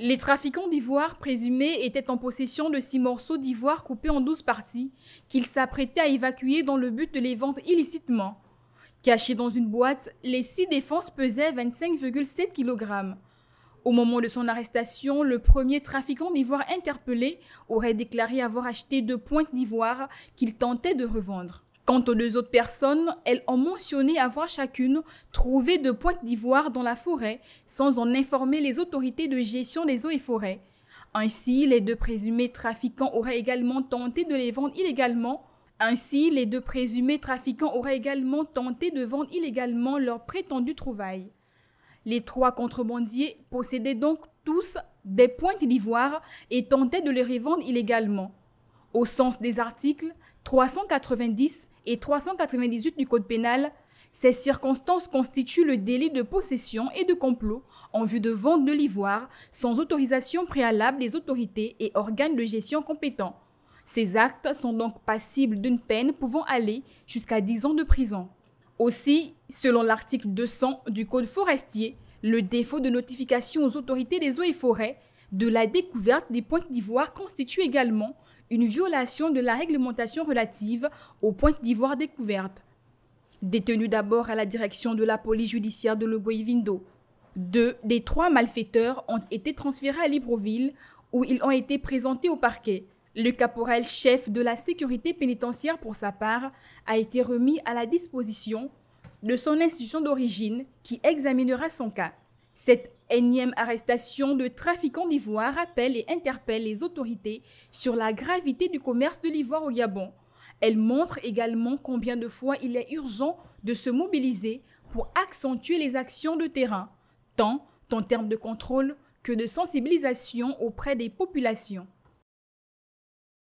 Les trafiquants d'ivoire présumés étaient en possession de six morceaux d'ivoire coupés en douze parties qu'ils s'apprêtaient à évacuer dans le but de les vendre illicitement. Cachés dans une boîte, les six défenses pesaient 25,7 kg. Au moment de son arrestation, le premier trafiquant d'ivoire interpellé aurait déclaré avoir acheté deux pointes d'ivoire qu'il tentait de revendre. Quant aux deux autres personnes, elles ont mentionné avoir chacune trouvé deux pointes d'ivoire dans la forêt sans en informer les autorités de gestion des eaux et forêts. Ainsi, les deux présumés trafiquants auraient également tenté de les vendre illégalement. Ainsi, les deux présumés trafiquants auraient également tenté de vendre illégalement leurs prétendues trouvailles. Les trois contrebandiers possédaient donc tous des pointes d'ivoire et tentaient de les revendre illégalement au sens des articles 390 et 398 du Code pénal, ces circonstances constituent le délit de possession et de complot en vue de vente de l'ivoire sans autorisation préalable des autorités et organes de gestion compétents. Ces actes sont donc passibles d'une peine pouvant aller jusqu'à 10 ans de prison. Aussi, selon l'article 200 du Code forestier, le défaut de notification aux autorités des eaux et forêts de la découverte des pointes d'ivoire constitue également une violation de la réglementation relative aux pointes d'ivoire découvertes. Détenu d'abord à la direction de la police judiciaire de Guayvindo, deux des trois malfaiteurs ont été transférés à Libreville où ils ont été présentés au parquet. Le caporal chef de la sécurité pénitentiaire, pour sa part, a été remis à la disposition de son institution d'origine qui examinera son cas. Cette Énième arrestation de trafiquants d'ivoire appelle et interpelle les autorités sur la gravité du commerce de l'ivoire au Gabon. Elle montre également combien de fois il est urgent de se mobiliser pour accentuer les actions de terrain, tant en termes de contrôle que de sensibilisation auprès des populations.